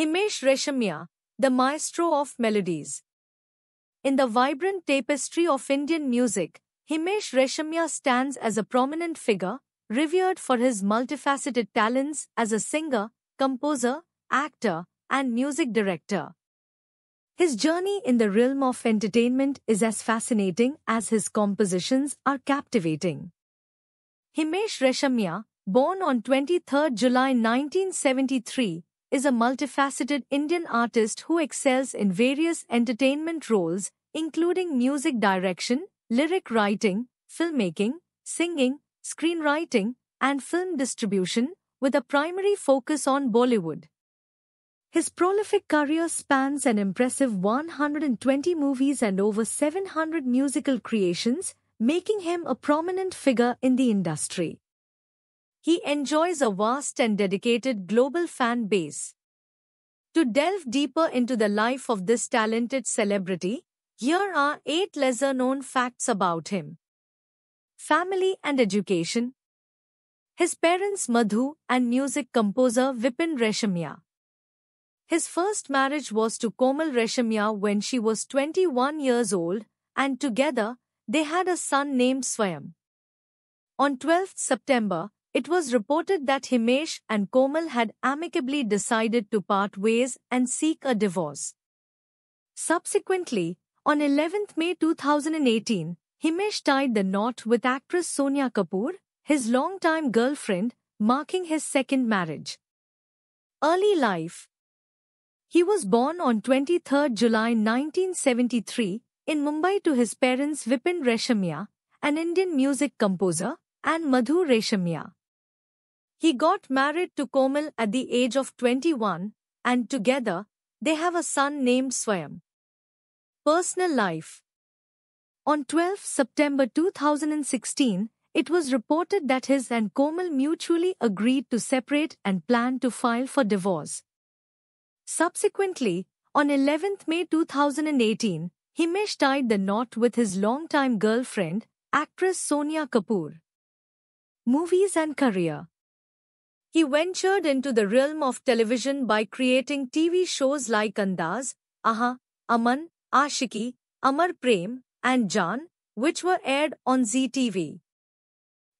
Himesh Reshamya, the maestro of melodies. In the vibrant tapestry of Indian music, Himesh Reshamya stands as a prominent figure, revered for his multifaceted talents as a singer, composer, actor, and music director. His journey in the realm of entertainment is as fascinating as his compositions are captivating. Himesh Reshamya, born on 23 July 1973, is a multifaceted Indian artist who excels in various entertainment roles, including music direction, lyric writing, filmmaking, singing, screenwriting, and film distribution, with a primary focus on Bollywood. His prolific career spans an impressive 120 movies and over 700 musical creations, making him a prominent figure in the industry he enjoys a vast and dedicated global fan base. To delve deeper into the life of this talented celebrity, here are 8 lesser known facts about him. Family and education. His parents Madhu and music composer Vipin Reshamya. His first marriage was to Komal Reshamya when she was 21 years old, and together, they had a son named Swayam. On 12 September it was reported that Himesh and Komal had amicably decided to part ways and seek a divorce. Subsequently, on eleventh May 2018, Himesh tied the knot with actress Sonia Kapoor, his longtime girlfriend, marking his second marriage. Early life He was born on twenty third July 1973 in Mumbai to his parents Vipin Reshamya, an Indian music composer, and Madhu Reshamya, he got married to Komal at the age of 21, and together, they have a son named Swayam. Personal life On 12 September 2016, it was reported that his and Komal mutually agreed to separate and planned to file for divorce. Subsequently, on 11 May 2018, Himesh tied the knot with his longtime girlfriend, actress Sonia Kapoor. Movies and career he ventured into the realm of television by creating TV shows like Andaz, Aha, Aman, Ashiki, Amar Prem, and Jaan, which were aired on ZTV.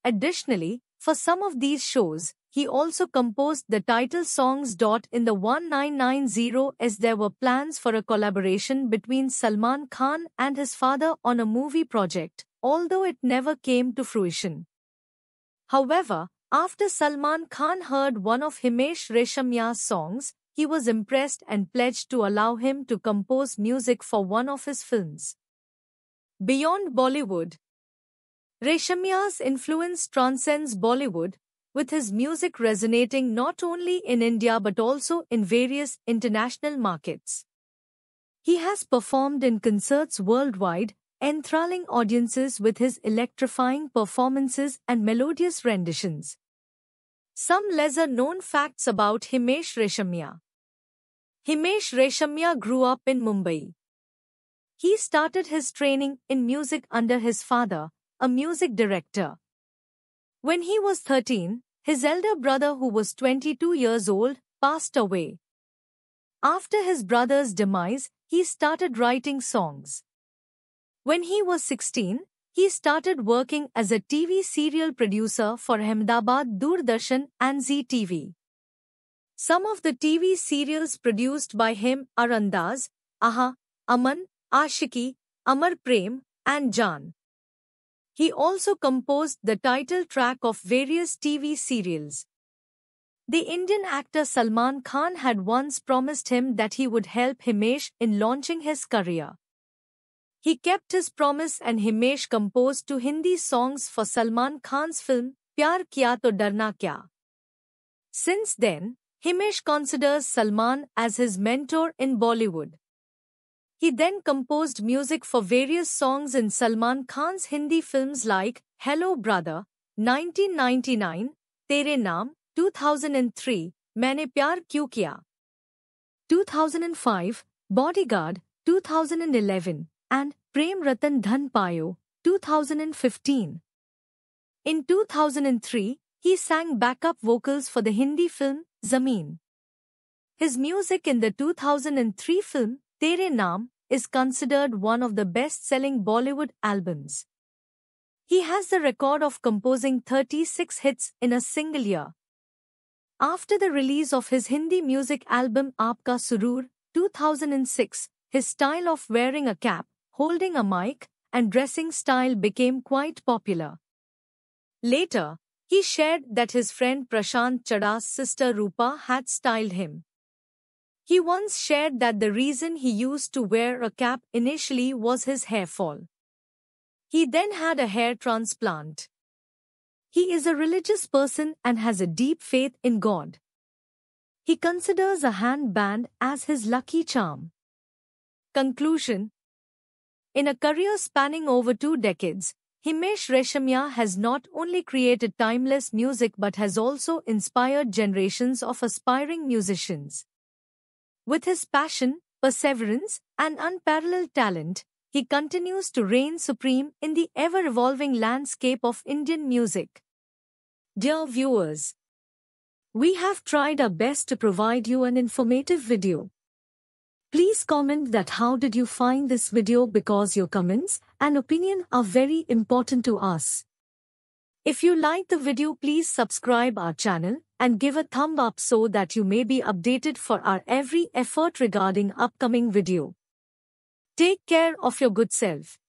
Additionally, for some of these shows, he also composed the title songs. In the 1990s, as there were plans for a collaboration between Salman Khan and his father on a movie project, although it never came to fruition. However, after Salman Khan heard one of Himesh Reshamya's songs, he was impressed and pledged to allow him to compose music for one of his films. Beyond Bollywood Reshamya's influence transcends Bollywood, with his music resonating not only in India but also in various international markets. He has performed in concerts worldwide, enthralling audiences with his electrifying performances and melodious renditions. Some lesser known facts about Himesh Reshamya. Himesh Reshamya grew up in Mumbai. He started his training in music under his father, a music director. When he was 13, his elder brother, who was 22 years old, passed away. After his brother's demise, he started writing songs. When he was 16, he started working as a TV serial producer for Ahmedabad Doordarshan and Zee TV. Some of the TV serials produced by him are Andaz, Aha, Aman, Ashiki, Amar Prem, and Jaan. He also composed the title track of various TV serials. The Indian actor Salman Khan had once promised him that he would help Himesh in launching his career. He kept his promise and Himesh composed two Hindi songs for Salman Khan's film Pyar Kiya To Darna Kya. Since then, Himesh considers Salman as his mentor in Bollywood. He then composed music for various songs in Salman Khan's Hindi films like Hello Brother, 1999, Tere Naam, 2003, Maine Pyar Kyu 2005, Bodyguard, 2011, and Prem Ratan Dhan Payo, 2015. In 2003, he sang backup vocals for the Hindi film Zameen. His music in the 2003 film Tere Naam is considered one of the best-selling Bollywood albums. He has the record of composing 36 hits in a single year. After the release of his Hindi music album Aapka Surur, 2006, his style of wearing a cap holding a mic, and dressing style became quite popular. Later, he shared that his friend Prashant Chadda's sister Rupa had styled him. He once shared that the reason he used to wear a cap initially was his hair fall. He then had a hair transplant. He is a religious person and has a deep faith in God. He considers a handband as his lucky charm. Conclusion in a career spanning over two decades, Himesh Reshamya has not only created timeless music but has also inspired generations of aspiring musicians. With his passion, perseverance, and unparalleled talent, he continues to reign supreme in the ever evolving landscape of Indian music. Dear viewers, we have tried our best to provide you an informative video. Please comment that how did you find this video because your comments and opinion are very important to us. If you like the video please subscribe our channel and give a thumb up so that you may be updated for our every effort regarding upcoming video. Take care of your good self.